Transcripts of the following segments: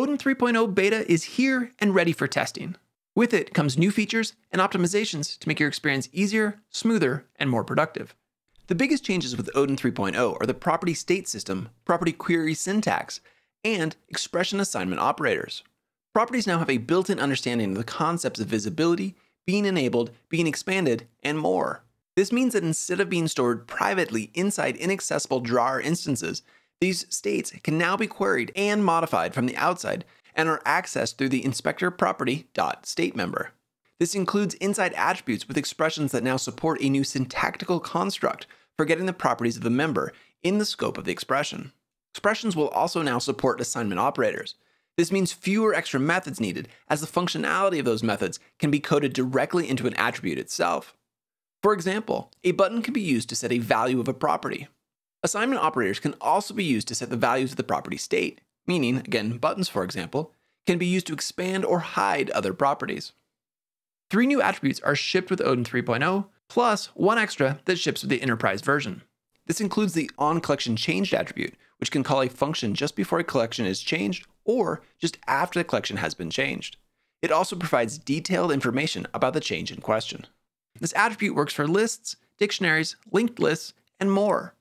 Odin 3.0 beta is here and ready for testing. With it comes new features and optimizations to make your experience easier, smoother, and more productive. The biggest changes with Odin 3.0 are the property state system, property query syntax, and expression assignment operators. Properties now have a built in understanding of the concepts of visibility, being enabled, being expanded, and more. This means that instead of being stored privately inside inaccessible drawer instances, these states can now be queried and modified from the outside and are accessed through the inspector property.state member. This includes inside attributes with expressions that now support a new syntactical construct for getting the properties of the member in the scope of the expression. Expressions will also now support assignment operators. This means fewer extra methods needed, as the functionality of those methods can be coded directly into an attribute itself. For example, a button can be used to set a value of a property. Assignment operators can also be used to set the values of the property state, meaning, again, buttons, for example, can be used to expand or hide other properties. Three new attributes are shipped with Odin 3.0, plus one extra that ships with the enterprise version. This includes the onCollectionChanged attribute, which can call a function just before a collection is changed or just after the collection has been changed. It also provides detailed information about the change in question. This attribute works for lists, dictionaries, linked lists, and more.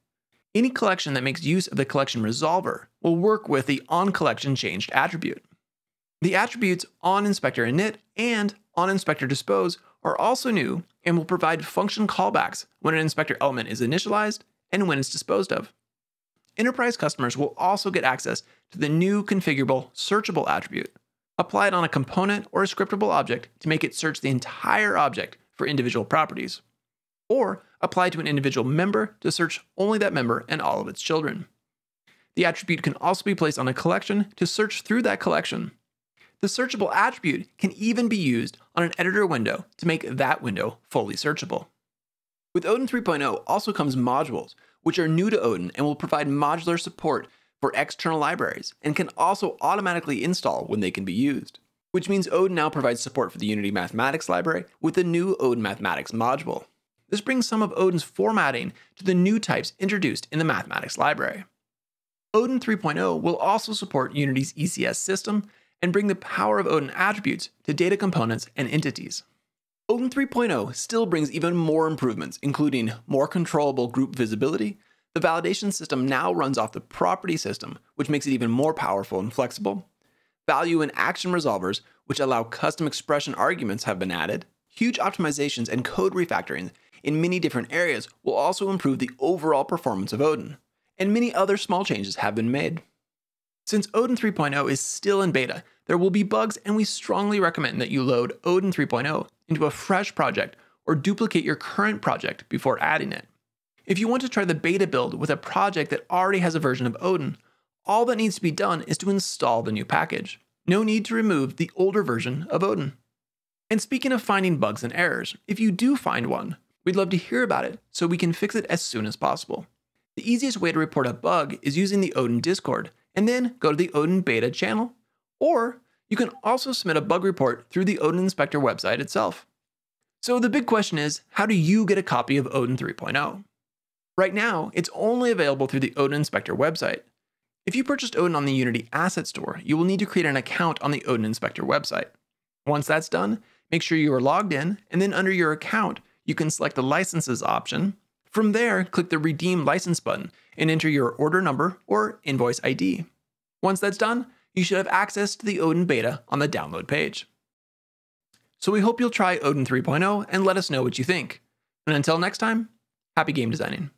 Any collection that makes use of the collection resolver will work with the onCollectionChanged attribute. The attributes onInspectorInit and onInspectorDispose are also new and will provide function callbacks when an inspector element is initialized and when it's disposed of. Enterprise customers will also get access to the new configurable searchable attribute, applied on a component or a scriptable object to make it search the entire object for individual properties or apply to an individual member to search only that member and all of its children. The attribute can also be placed on a collection to search through that collection. The searchable attribute can even be used on an editor window to make that window fully searchable. With Odin 3.0 also comes modules, which are new to Odin and will provide modular support for external libraries and can also automatically install when they can be used. Which means Odin now provides support for the Unity Mathematics library with the new Odin Mathematics module. This brings some of Odin's formatting to the new types introduced in the mathematics library. Odin 3.0 will also support Unity's ECS system and bring the power of Odin attributes to data components and entities. Odin 3.0 still brings even more improvements, including more controllable group visibility. The validation system now runs off the property system, which makes it even more powerful and flexible. Value and action resolvers, which allow custom expression arguments, have been added. Huge optimizations and code refactoring in many different areas will also improve the overall performance of Odin, and many other small changes have been made. Since Odin 3.0 is still in beta, there will be bugs, and we strongly recommend that you load Odin 3.0 into a fresh project or duplicate your current project before adding it. If you want to try the beta build with a project that already has a version of Odin, all that needs to be done is to install the new package. No need to remove the older version of Odin. And speaking of finding bugs and errors, if you do find one, We'd love to hear about it so we can fix it as soon as possible. The easiest way to report a bug is using the Odin Discord and then go to the Odin Beta channel. Or you can also submit a bug report through the Odin Inspector website itself. So the big question is, how do you get a copy of Odin 3.0? Right now, it's only available through the Odin Inspector website. If you purchased Odin on the Unity Asset Store, you will need to create an account on the Odin Inspector website. Once that's done, make sure you are logged in, and then under your account, you can select the licenses option. From there, click the redeem license button and enter your order number or invoice ID. Once that's done, you should have access to the Odin beta on the download page. So we hope you'll try Odin 3.0 and let us know what you think. And until next time, happy game designing.